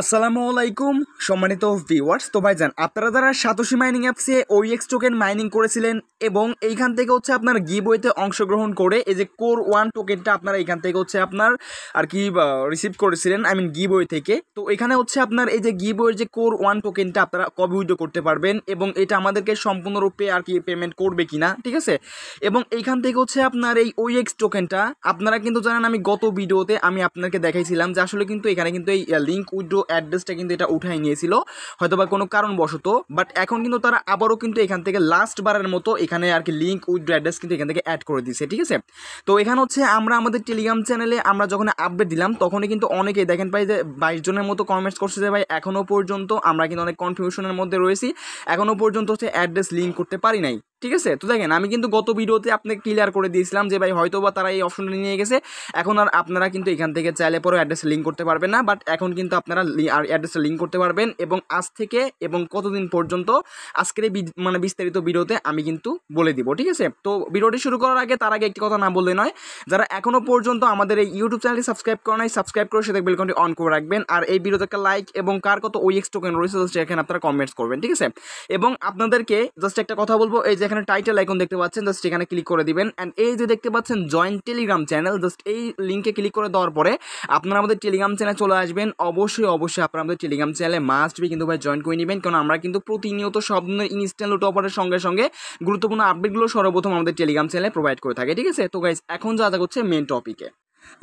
আসসালামু আলাইকুম সম্মানিত ভিওয়ার্স তো ভাই যান আপনারা যারা সাতোশি মাইনিং অ্যাপসে ওইএক্স টোকেন মাইনিং করেছিলেন এবং এইখান থেকে হচ্ছে আপনার বইতে অংশগ্রহণ করে এই যে কোর ওয়ান টোকেনটা আপনারা এখান থেকে হচ্ছে আপনার আর কি রিসিভ করেছিলেন আই মিন বই থেকে তো এখানে হচ্ছে আপনার এই যে বইয়ের যে কোর ওয়ান টোকেনটা আপনারা কবে উইডো করতে পারবেন এবং এটা আমাদেরকে সম্পূর্ণরূপে আর কি পেমেন্ট করবে কি না ঠিক আছে এবং এইখান থেকে হচ্ছে আপনার এই ওইএক্স টোকেনটা e আপনারা কিন্তু জানেন আমি গত ভিডিওতে আমি আপনাকে দেখাইছিলাম যে আসলে কিন্তু এখানে কিন্তু এই লিঙ্ক উইডো অ্যাড্রেসটা কিন্তু এটা উঠাই নিয়েছিল হয়তো বা কোনো কারণবশত বাট এখন কিন্তু তারা আবারও কিন্তু এখান থেকে লাস্ট বারের মতো এখানে আর কি লিঙ্ক উইথ অ্যাড্রেস কিন্তু এখান থেকে অ্যাড করে দিয়েছে ঠিক আছে তো এখানে হচ্ছে আমরা আমাদের টেলিগ্রাম চ্যানেলে আমরা যখন আপডেট দিলাম তখনই কিন্তু অনেকেই দেখেন ভাই যে বাইশ জনের মতো কমেন্টস করছে যে ভাই এখনও পর্যন্ত আমরা কিন্তু অনেক কনফিউশনের মধ্যে রয়েছি এখনও পর্যন্ত হচ্ছে অ্যাড্রেস লিঙ্ক করতে পারি নাই ঠিক আছে তো দেখেন আমি কিন্তু গত ভিডিওতে আপনাকে ক্লিয়ার করে দিয়েছিলাম যে ভাই হয়তো বা তারা এই অপশনটা নিয়ে গেছে এখন আর আপনারা কিন্তু এখান থেকে চাইলে পরেও অ্যাড্রেসে লিঙ্ক করতে পারবেন না বাট এখন কিন্তু আপনারা আর অ্যাড্রেসে লিঙ্ক করতে পারবেন এবং আজ থেকে এবং কতদিন পর্যন্ত আজকের এই মানে বিস্তারিত ভিডিওতে আমি কিন্তু বলে দিব ঠিক আছে তো ভিডিওটি শুরু করার আগে তার আগে একটি কথা না বললে নয় যারা এখনও পর্যন্ত আমাদের এই ইউটিউব চ্যানেলটি সাবস্ক্রাইব করে নয় সাবস্ক্রাইব করে সেটা বেলকনটি অন করে রাখবেন আর এই ভিডিওতে একটা লাইক এবং কার কত ওই এক্স টোকেন রয়েছে সেখানে আপনারা কমেন্টস করবেন ঠিক আছে এবং আপনাদেরকে জাস্ট একটা কথা বলবো এই যে এখানে টাইটেল আইকন দেখতে পাচ্ছেন জাস্ট এখানে ক্লিক করে দিবেন অ্যান্ড এই যে দেখতে পাচ্ছেন জয়েন্ট টেলিগ্রাম চ্যানেল জাস্ট এই লিঙ্কে ক্লিক করে দেওয়ার পরে আপনারা আমাদের টেলিগ্রাম চ্যানেলে চলে আসবেন অবশ্যই অবশ্যই আপনারা আমাদের টেলিগ্রাম চ্যানেলে মাস্ট বি কিন্তু ভাই জয়েন করে নেবেন কারণ আমরা কিন্তু প্রতিনিয়ত সব ইনস্ট্যান্ট লোটো সঙ্গে সঙ্গে গুরুত্বপূর্ণ আপডেটগুলো সর্বপ্রথম আমাদের টেলিগ্রাম চ্যানেলে প্রোভাইড করে থাকে ঠিক আছে তো গাইজ এখন যা যা করছে মেন টপিকে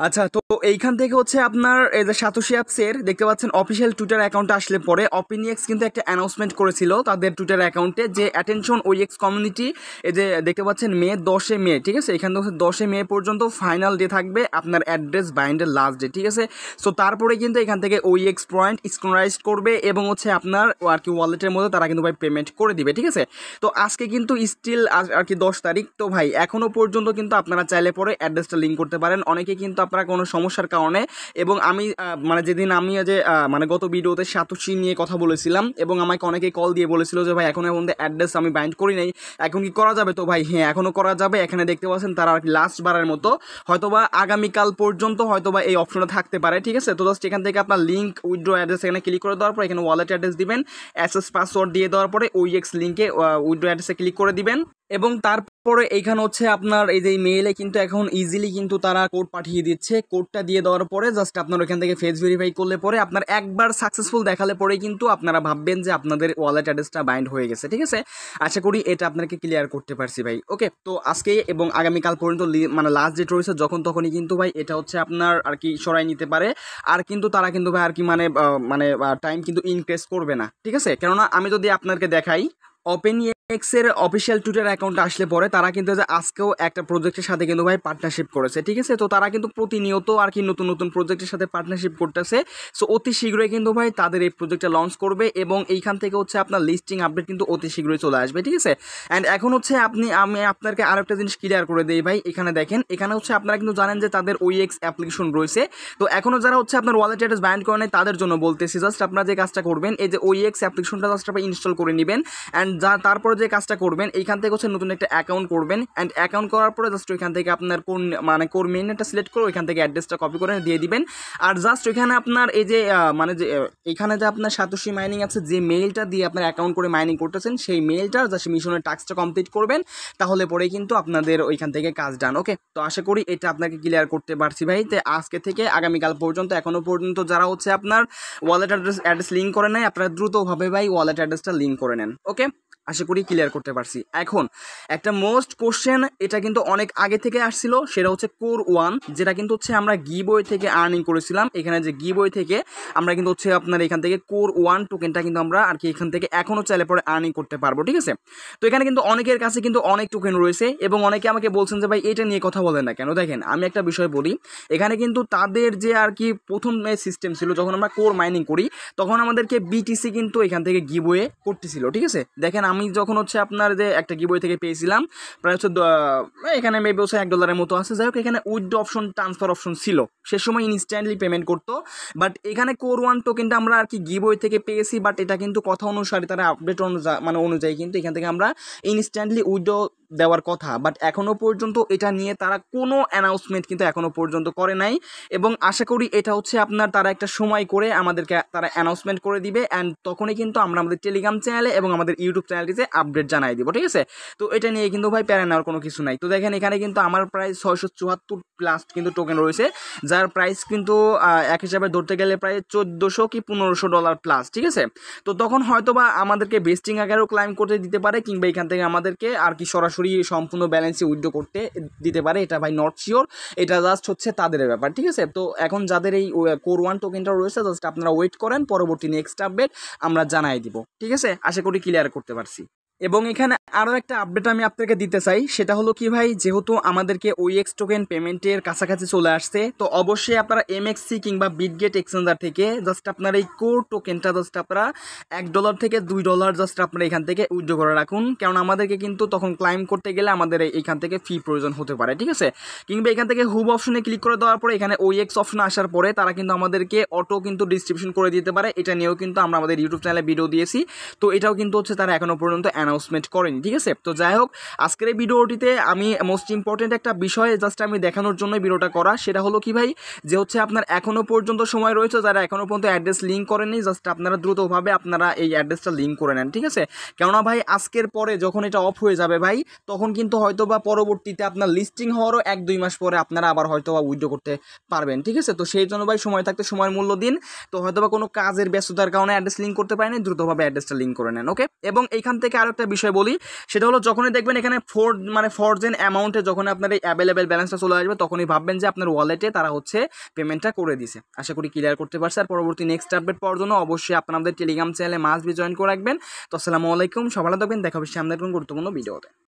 আচ্ছা তো এইখান থেকে হচ্ছে আপনার এই যে সাতোশি অ্যাপসের দেখতে পাচ্ছেন অফিসিয়াল টুইটার অ্যাকাউন্টে আসলে পরে অপিনিয়েক্স কিন্তু একটা অ্যানাউন্সমেন্ট করেছিল তাদের টুইটার অ্যাকাউন্টে যে অ্যাটেনশন ওই এক্স কমিউনিটি এই যে দেখতে পাচ্ছেন মে দশে মে ঠিক আছে এখান থেকে দশে মে পর্যন্ত ফাইনাল ডে থাকবে আপনার অ্যাড্রেস বাইন্ডের লাস্ট ডে ঠিক আছে সো তারপরে কিন্তু এখান থেকে ওই এক্স পয়েন্ট স্ক্রাইজ করবে এবং হচ্ছে আপনার আর কি ওয়ালেটের মধ্যে তারা কিন্তু ভাই পেমেন্ট করে দিবে ঠিক আছে তো আজকে কিন্তু স্টিল আর কি দশ তারিখ তো ভাই এখনও পর্যন্ত কিন্তু আপনারা চাইলে পরে অ্যাড্রেসটা লিঙ্ক করতে পারেন অনেকে কিন্তু কিন্তু আপনার কোনো সমস্যার কারণে এবং আমি মানে যেদিন আমি যে মানে গত ভিডিওতে সাতোশি নিয়ে কথা বলেছিলাম এবং আমাকে অনেকেই কল দিয়ে বলেছিল যে ভাই এখন এখন অ্যাড্রেস আমি বাইন্ড করি নাই এখন কি করা যাবে তো ভাই হ্যাঁ এখনও করা যাবে এখানে দেখতে পাচ্ছেন তারা আর কি লাস্ট বারের মতো হয়তোবা আগামীকাল পর্যন্ত হয়তোবা এই অপশনটা থাকতে পারে ঠিক আছে তো জাস্ট এখান থেকে আপনার লিঙ্ক উইড্রো অ্যাড্রেস এখানে ক্লিক করে দেওয়ার পর এখানে ওয়ালেট অ্যাড্রেস দিবেন অ্যাসেস পাসওয়ার্ড দিয়ে দেওয়ার পরে ওই এক্স লিঙ্কে উইড্রো অ্যাড্রেসে ক্লিক করে দিবেন এবং তারপরে এইখানে হচ্ছে আপনার এই যে মেইলে কিন্তু এখন ইজিলি কিন্তু তারা কোড পাঠিয়ে দিচ্ছে কোডটা দিয়ে দেওয়ার পরে জাস্ট আপনার ওখান থেকে ফেস ভেরিফাই করলে পরে আপনার একবার সাকসেসফুল দেখালে পরে কিন্তু আপনারা ভাববেন যে আপনাদের ওয়ালেট অ্যাড্রেসটা বাইন্ড হয়ে গেছে ঠিক আছে আশা করি এটা আপনাকে ক্লিয়ার করতে পারছি ভাই ওকে তো আজকে এবং আগামীকাল পর্যন্ত মানে লাস্ট ডেট রয়েছে যখন তখনই কিন্তু ভাই এটা হচ্ছে আপনার আর কি সরাই নিতে পারে আর কিন্তু তারা কিন্তু ভাই আর কি মানে মানে টাইম কিন্তু ইনক্রিজ করবে না ঠিক আছে কেননা আমি যদি আপনাকে দেখাই ওপেন এক্সের অফিসিয়াল টুইটার অ্যাকাউন্ট আসলে পরে তারা কিন্তু আজকেও একটা প্রজেক্টের সাথে কিন্তু ভাই পার্টনারশিপ করেছে ঠিক আছে তো তারা কিন্তু প্রতিনিয়ত আর কি নতুন নতুন প্রজেক্টের সাথে পার্টনারশিপ করতেছে সো অতি শীঘ্রই কিন্তু ভাই তাদের এই প্রজেক্টটা লঞ্চ করবে এবং এইখান থেকে হচ্ছে আপনার লিস্টিং আপডেট কিন্তু অতি শীঘ্রই চলে আসবে ঠিক আছে অ্যান্ড এখন হচ্ছে আপনি আমি আপনাকে আর একটা জিনিস ক্লিয়ার করে দিই ভাই এখানে দেখেন এখানে হচ্ছে আপনারা কিন্তু জানেন যে তাদের ওই এক্স অ্যাপ্লিকেশন রয়েছে তো এখনও যারা হচ্ছে আপনার ওয়ালেট অ্যাড্রেস ব্যান্ড করে নেয় তাদের জন্য বলতেছি জাস্ট আপনারা যে কাজটা করবেন এই যে ওই এক্স অ্যাপ্লিকেশনটা জাস্ট আপনি ইনস্টল করে নেবেন অ্যান্ড যা তারপরে যে কাজটা করবেন এইখান থেকে হচ্ছে নতুন একটা অ্যাকাউন্ট করবেন অ্যান্ড অ্যাকাউন্ট করার পরে জাস্ট ওইখান থেকে আপনার কোন মানে কর্মী মেনটা সিলেক্ট করে ওইখান থেকে অ্যাড্রেসটা কপি করে দিয়ে দিবেন আর জাস্ট ওইখানে আপনার এই যে মানে যে এখানে যে আপনার সাতোশি মাইনিং আছে যে মেইলটা দিয়ে আপনার অ্যাকাউন্ট করে মাইনিং করতেছেন সেই মেইলটার জাস্ট মিশনের টাস্কটা কমপ্লিট করবেন তাহলে পরে কিন্তু আপনাদের ওইখান থেকে কাজ ডান ওকে তো আশা করি এটা আপনাকে ক্লিয়ার করতে পারছি ভাই তো আজকে থেকে আগামীকাল পর্যন্ত এখনও পর্যন্ত যারা হচ্ছে আপনার ওয়ালেট অ্যাড্রেস অ্যাড্রেস লিঙ্ক করে নেয় আপনারা দ্রুতভাবে ভাই ওয়ালেট অ্যাড্রেসটা লিঙ্ক করে নেন ওকে আশা করি ক্লিয়ার করতে পারছি এখন একটা মোস্ট কোশ্চেন এটা কিন্তু অনেক আগে থেকে আসছিল সেটা হচ্ছে কোর ওয়ান যেটা কিন্তু হচ্ছে আমরা গি বই থেকে আর্নিং করেছিলাম এখানে যে গি বই থেকে আমরা কিন্তু হচ্ছে আপনার এখান থেকে কোর ওয়ান টোকেনটা কিন্তু আমরা আর কি এখান থেকে এখনও চাইলে পরে আর্নিং করতে পারবো ঠিক আছে তো এখানে কিন্তু অনেকের কাছে কিন্তু অনেক টোকেন রয়েছে এবং অনেকে আমাকে বলছেন যে ভাই এটা নিয়ে কথা বলেন না কেন দেখেন আমি একটা বিষয় বলি এখানে কিন্তু তাদের যে আর কি প্রথম সিস্টেম ছিল যখন আমরা কোর মাইনিং করি তখন আমাদেরকে বিটিসি কিন্তু এখান থেকে গিবোয়ে করতেছিল ঠিক আছে দেখেন আমি যখন হচ্ছে আপনার যে একটা কিবোর্ড থেকে পেয়েছিলাম প্রায় হচ্ছে এখানে মেবি হচ্ছে এক ডলারের মতো আছে যাই হোক এখানে উইথ অপশন ট্রান্সফার অপশন ছিল সে সময় ইনস্ট্যান্টলি পেমেন্ট করতো বাট এখানে কোর ওয়ান টোকেনটা আমরা আর কি গিবই থেকে পেয়েছি বাট এটা কিন্তু কথা অনুসারে তারা আপডেট অনুযায়ী মানে অনুযায়ী কিন্তু এখান থেকে আমরা ইনস্ট্যান্টলি উইথ দেওয়ার কথা বাট এখনও পর্যন্ত এটা নিয়ে তারা কোনো অ্যানাউন্সমেন্ট কিন্তু এখনও পর্যন্ত করে নাই এবং আশা করি এটা হচ্ছে আপনার তারা একটা সময় করে আমাদেরকে তারা অ্যানাউন্সমেন্ট করে দিবে অ্যান্ড তখনই কিন্তু আমরা আমাদের টেলিগ্রাম চ্যানেলে এবং আমাদের ইউটিউব চ্যানেলটিতে আপডেট জানাই দিব ঠিক আছে তো এটা নিয়ে কিন্তু ভাই প্যারা নেওয়ার কোনো কিছু নাই তো দেখেন এখানে কিন্তু আমার প্রায় ছয়শো চুয়াত্তর প্লাস কিন্তু টোকেন রয়েছে যার প্রাইস কিন্তু এক হিসাবে ধরতে গেলে প্রায় চোদ্দোশো কি পনেরোশো ডলার প্লাস ঠিক আছে তো তখন হয়তো বা আমাদেরকে বেস্টিং আকারেও ক্লাইম করতে দিতে পারে কিংবা এখান থেকে আমাদেরকে আর কি সরাসরি সরাসরি সম্পূর্ণ ব্যালেন্সে উইড্রো করতে দিতে পারে এটা ভাই নট শিওর এটা জাস্ট হচ্ছে তাদের ব্যাপার ঠিক আছে তো এখন যাদের এই কোর ওয়ান টোকেনটা রয়েছে জাস্ট আপনারা ওয়েট করেন পরবর্তী নেক্সট আপডেট আমরা জানাই দিব ঠিক আছে আশা করি ক্লিয়ার করতে পারছি এবং এখানে আরও একটা আপডেট আমি আপনাকে দিতে চাই সেটা হলো কি ভাই যেহেতু আমাদেরকে ওই এক্স টোকেন পেমেন্টের কাছাকাছি চলে আসছে তো অবশ্যই আপনারা এমএক্সি কিংবা বিটগেট এক্সচেঞ্জার থেকে জাস্ট আপনার এই কোর টোকেনটা জাস্ট আপনারা এক ডলার থেকে দুই ডলার জাস্ট আপনারা এখান থেকে উইথড্র করে রাখুন কারণ আমাদেরকে কিন্তু তখন ক্লাইম করতে গেলে আমাদের এখান থেকে ফি প্রয়োজন হতে পারে ঠিক আছে কিংবা এখান থেকে হুব অপশনে ক্লিক করে দেওয়ার পরে এখানে ওই এক্স অপশন আসার পরে তারা কিন্তু আমাদেরকে অটো কিন্তু ডিস্ট্রিবিউশন করে দিতে পারে এটা নিয়েও কিন্তু আমরা আমাদের ইউটিউব চ্যানেলে ভিডিও দিয়েছি তো এটাও কিন্তু হচ্ছে তারা এখনও পর্যন্ত অ্যানাউন্সমেন্ট করেন ঠিক আছে তো যাই হোক আজকের এই ভিডিওটিতে আমি মোস্ট ইম্পর্টেন্ট একটা বিষয় জাস্ট আমি দেখানোর জন্য ভিডিওটা করা সেটা হলো কি ভাই যে হচ্ছে আপনার এখনও পর্যন্ত সময় রয়েছে যারা এখনও পর্যন্ত অ্যাড্রেস লিঙ্ক করেনি জাস্ট আপনারা দ্রুতভাবে আপনারা এই অ্যাড্রেসটা লিঙ্ক করে নেন ঠিক আছে কেননা ভাই আজকের পরে যখন এটা অফ হয়ে যাবে ভাই তখন কিন্তু হয়তো বা পরবর্তীতে আপনার লিস্টিং হওয়ারও এক দুই মাস পরে আপনারা আবার হয়তো বা উইডো করতে পারবেন ঠিক আছে তো সেই জন্য ভাই সময় থাকতে সময়ের মূল্য দিন তো হয়তো বা কোনো কাজের ব্যস্ততার কারণে অ্যাড্রেস লিঙ্ক করতে পারেনি দ্রুতভাবে অ্যাড্রেসটা লিঙ্ক করে নেন ওকে এবং এইখান থেকে আরও একটা বিষয় বলি সেটা হলো যখনই দেখবেন এখানে ফোর মানে ফরজেন অ্যামাউন্টে যখন আপনার এই অ্যাভেলেবেল ব্যালেন্সটা চলে আসবে তখনই ভাববেন যে আপনার ওয়ালেটে তারা হচ্ছে পেমেন্টটা করে দিছে আশা করি ক্লিয়ার করতে পারছে আর পরবর্তী নেক্সট আপডেট পাওয়ার জন্য অবশ্যই আপনাদের টেলিগ্রাম চ্যানেলে মাস বি জয়েন করে রাখবেন তো আসসালামু আলাইকুম সবাই থাকবেন দেখা হবে সামনে কোনো গুরুত্বপূর্ণ ভিডিওতে